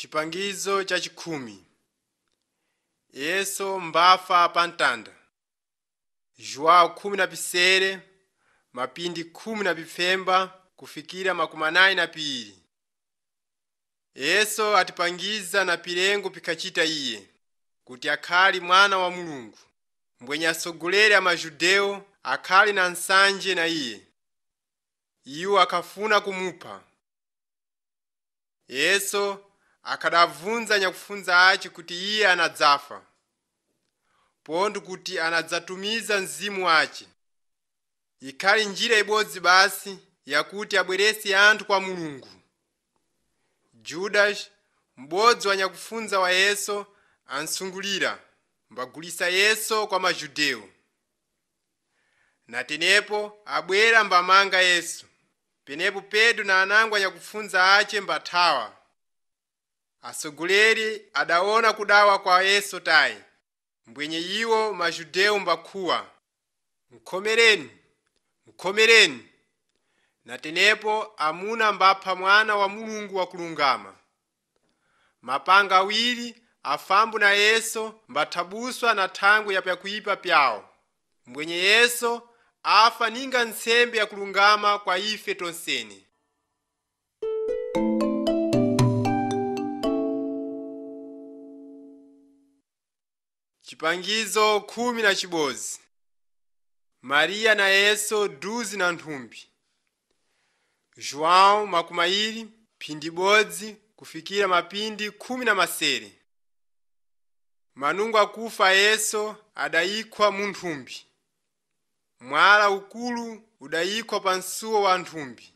Chipangizo cha chikumi. yeso mbafa pa ntanda. jwawu khumi na pisere mapindi khumi na pifemba kufikira makumi anayi na piili yesu atipangiza na pilengo pikachita iye kuti akhale mwana wa mulungu mbwenye atsogolere a majudeo akhale na nsanje na iye iwo akafuna kumupha yesu akadavunza nyakufunza aci kuti iye anadzafa pondu kuti anadzatumiza mzimu aci ikhali njira ibodzi basi yakuti abwerese anthu kwa mulungu judas m'bodzi wa nyakufunza wa yesu ansungulira mbagulisa yesu kwa majudewu natenepo abwera mbamanga yesu penepo pedro na anangwa nyakufunza ace mbathawa asogoleri adaona kudawa kwa yesu tayi mbwenye iwo majudeu mbakuwa mkomereni mkomereni natenepo amuna mbapha mwana wa mulungu wakulungama mapanga awiri afambo na yesu mbathabuswa na thangwi ya pyakuipa pyawo mbwenye yesu afa ninga nsembe yakulungama kwa ife tonseni Chipangizo kumi na chibozi. Maria na Yesu duzi na nthumbi João makumairi pindi bodzi kufikira mapindi kumi na masere manungo akufa Yesu adayikhwa mu nthumbi mwala ukulu udayikhwa pansuo wa nthumbi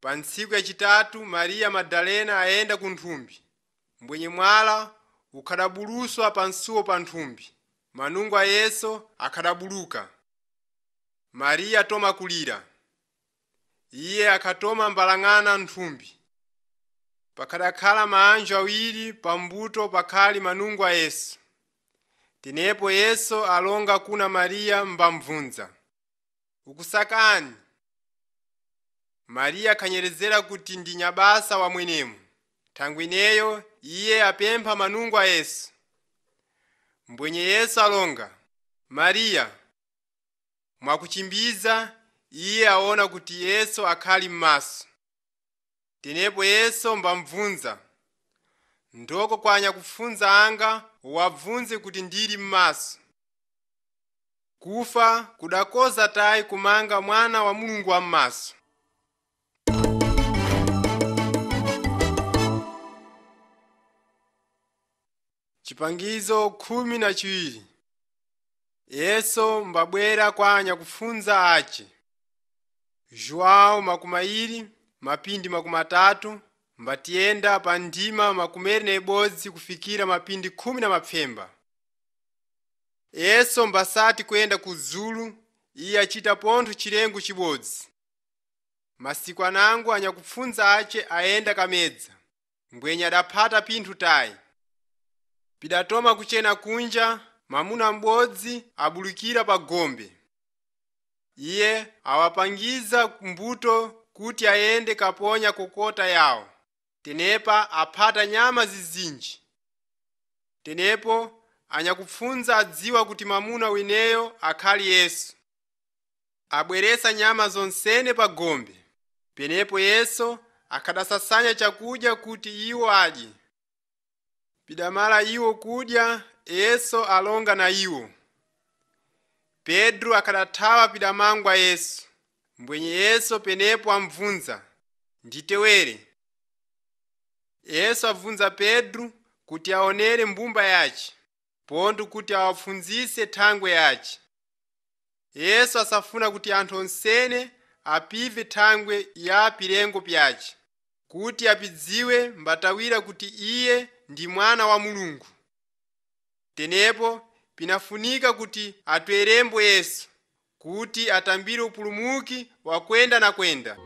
pa ntsiku yachitatu Maria Magadalena aenda ku nthumbi mbwenye mwala ukadabuluswa pansuwo pa nthumbi manungo a yesu akhadabuluka mariya toma kulira iye akhatoma mbalang'ana nthumbi pakhadakhala maanjo awiri mbuto pakhali manungo a yesu tenepo yesu alonga kuna mariya mbamvunza ukusakani mariya akhanyerezera kuti ndi nyabasa mwenemu ineyo iye apempha manungo a yesu mbwenye yesu alonga mariya mwakuchimbiza iye aona kuti yesu akhali m'maso tenepo yesu mbamvunza ndoko kwanya kufunza anga wabvunze kuti ndili m'maso kufa kudakoza tayi kumanga mwana wa mulungu m'maso Chipangizo kumi na chiwiri yeso mbabwera kwanya kufunza ace Juwao makumairi, mapindi makumatatu, mbatienda pandima pa na ibodzi kufikira mapindi kumi na mapfemba yeso mbasati kuyenda kuzulu, iya chita acita chirengu chibozi. chibodzi masiku anango anyakupfunza ace ayenda kamedza mbwenye adapata pintu tayi pidatoma kucena kunja mamuna m'bodzi abulukira pa gombe iye awapangiza mbuto kuti ayende kaponya kokota yawo tenepa aphata nyama zizinji tenepo anyakupfunza adziwa kuti mamuna wineyo akhali yesu abweresa nyama zonsene pa gombe penepo yesu akhadasasanya chakudya kuti iwo adye pidamala iwo kudya yesu alonga na iwo pedro akadathawa pidamangwa yesu mbwenye yesu penepo amubvunza nditewere yesu abvunza pedro kuti aonere mbumba yace ponto kuti awapfunzise thangwe yace yesu asafuna kuti anthu onsene apive thangwe ya pilengo pyace kuti apidziwe mbatawira kuti iye ndi mwana wa mulungu tenepo pinafunika kuti atwerembo yesu kuti atambire upulumuki wakwenda na kwenda